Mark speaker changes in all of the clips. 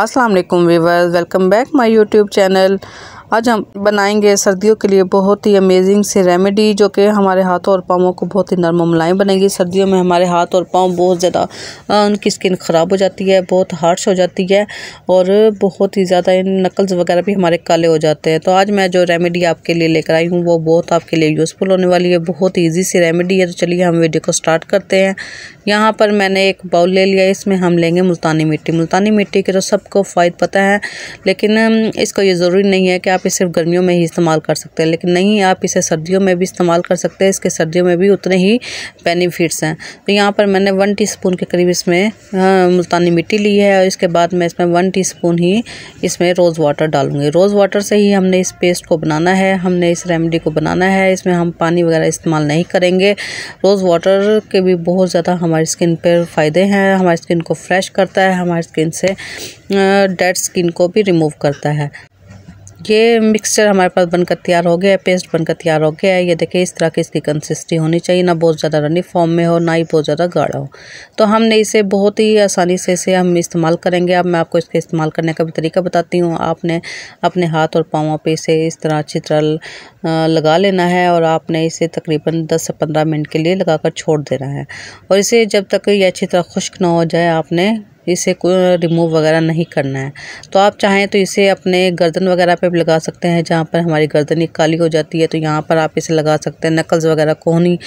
Speaker 1: Aslam viewer welcome back my YouTube channel आज हम बनाएंगे सर्दियों के लिए बहुत ही अमेजिंग सी रेमेडी जो कि हमारे हाथों और पाँवों को बहुत ही नरम मुलायम बनेगी सर्दियों में हमारे हाथ और पाँव बहुत ज़्यादा उनकी स्किन ख़राब हो जाती है बहुत हार्श हो जाती है और बहुत ही ज़्यादा इन नकल्स वगैरह भी हमारे काले हो जाते हैं तो आज मैं जो रेमेडी आपके लिए लेकर आई हूँ वो बहुत आपके लिए यूज़फुल होने वाली है बहुत ईजी सी रेमेडी है तो चलिए हम वीडियो को स्टार्ट करते हैं यहाँ पर मैंने एक बाउल ले लिया इसमें हम लेंगे मुल्तानी मिट्टी मुल्तानी मिट्टी के तो सबको फ़ायद पता है लेकिन इसको ये ज़रूरी नहीं है कि आप आप इसे गर्मियों में ही इस्तेमाल कर सकते हैं लेकिन नहीं आप इसे सर्दियों में भी इस्तेमाल कर सकते हैं इसके सर्दियों में भी उतने ही बेनिफिट्स हैं तो यहाँ पर मैंने वन टी के करीब इसमें मुल्तानी मिट्टी ली है और इसके बाद मैं इसमें वन टी ही इसमें रोज़ वाटर डालूंगी रोज़ वाटर से ही हमने इस पेस्ट को बनाना है हमने इस रेमडी को बनाना है इसमें हम पानी वगैरह इस्तेमाल नहीं करेंगे रोज़ वाटर के भी बहुत ज़्यादा हमारी स्किन पर फ़ायदे हैं हमारी स्किन को फ्रेश करता है हमारी स्किन से डेड स्किन को भी रिमूव करता है ये मिक्सचर हमारे पास बनकर तैयार हो गया है पेस्ट बनकर तैयार हो गया है ये देखिए इस तरह की इसकी कंसिस्टी होनी चाहिए ना बहुत ज़्यादा रनी फॉर्म में हो ना ही बहुत ज़्यादा गाढ़ा हो तो हमने इसे बहुत ही आसानी से इसे हम इस्तेमाल करेंगे अब मैं आपको इसके इस्तेमाल करने का भी तरीका बताती हूँ आपने अपने हाथ और पाँव पर इसे इस तरह अच्छी तरह लगा लेना है और आपने इसे तकरीबन दस से पंद्रह मिनट के लिए लगा कर छोड़ देना है और इसे जब तक ये अच्छी तरह खुश्क ना हो जाए आपने इसे कोई रिमूव वगैरह नहीं करना है तो आप चाहें तो इसे अपने गर्दन वगैरह पे भी लगा सकते हैं जहाँ पर हमारी गर्दन काली हो जाती है तो यहाँ पर आप इसे लगा सकते हैं नकल्स वगैरह कोहनी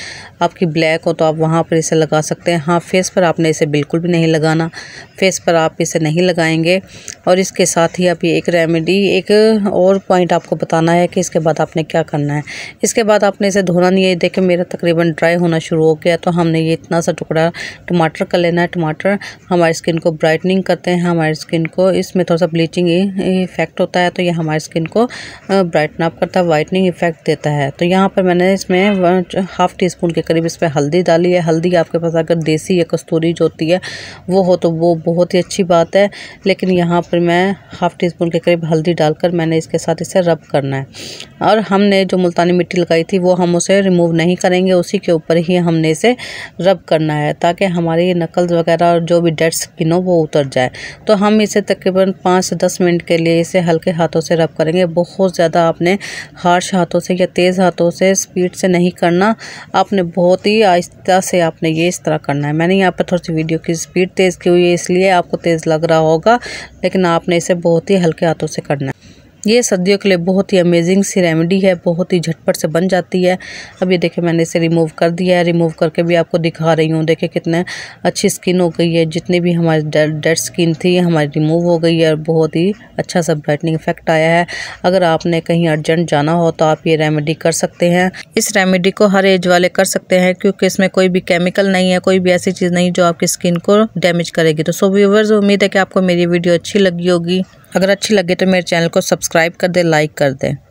Speaker 1: आपकी ब्लैक हो तो आप वहाँ पर इसे लगा सकते हैं हाँ फेस पर आपने इसे बिल्कुल भी नहीं लगाना फेस पर आप इसे नहीं लगाएंगे और इसके साथ ही आप ये एक रेमेडी एक और पॉइंट आपको बताना है कि इसके बाद आपने क्या करना है इसके बाद आपने इसे धोना नहीं है देखे मेरा तकरीबन ड्राई होना शुरू हो गया तो हमने ये इतना सा टुकड़ा टमाटर का लेना है टमाटर हमारी स्किन को ब्राइटनिंग करते हैं हमारी स्किन को इसमें थोड़ा सा ब्लीचिंग इफेक्ट होता है तो ये हमारी स्किन को ब्राइटन अप करता है वाइटनिंग इफेक्ट देता है तो यहाँ पर मैंने इसमें हाफ़ टी स्पून के करीब इसमें हल्दी डाली है हल्दी आपके पास अगर देसी या कस्तूरी जो होती है वो हो तो वो बहुत ही अच्छी बात है लेकिन यहाँ पर मैं हाफ़ टी स्पून के करीब हल्दी डालकर मैंने इसके साथ इसे रब करना है और हमने जो मुल्तानी मिट्टी लगाई थी वो हम उसे रिमूव नहीं करेंगे उसी के ऊपर ही हमने इसे रब करना है ताकि हमारी नकल्स वगैरह और जो भी डेड स्किन हो वो उतर जाए तो हम इसे तकरीबन पाँच से दस मिनट के लिए इसे हल्के हाथों से रब करेंगे बहुत ज़्यादा आपने हार्श हाथों से या तेज़ हाथों से स्पीड से नहीं करना आपने बहुत ही आहिस्ता से आपने ये इस तरह करना है मैंने यहाँ पर थोड़ी सी वीडियो की स्पीड तेज़ की हुई है इसलिए आपको तेज़ लग रहा होगा लेकिन आपने इसे बहुत ही हल्के हाथों से करना है ये सर्दियों के लिए बहुत ही अमेजिंग सी रेमेडी है बहुत ही झटपट से बन जाती है अब ये देखे मैंने इसे रिमूव कर दिया है रिमूव करके भी आपको दिखा रही हूँ देखे कितने अच्छी स्किन हो गई है जितनी भी हमारी डेड स्किन थी हमारी रिमूव हो गई है और बहुत ही अच्छा सा ब्राइटनिंग इफेक्ट आया है अगर आपने कहीं अर्जेंट जाना हो तो आप ये रेमेडी कर सकते हैं इस रेमेडी को हर एज वाले कर सकते हैं क्योंकि इसमें कोई भी केमिकल नहीं है कोई भी ऐसी चीज़ नहीं जो आपकी स्किन को डैमेज करेगी तो सो व्यूवर्स उम्मीद है कि आपको मेरी वीडियो अच्छी लगी होगी अगर अच्छी लगे तो मेरे चैनल को सब्सक्राइब कर दें लाइक कर दें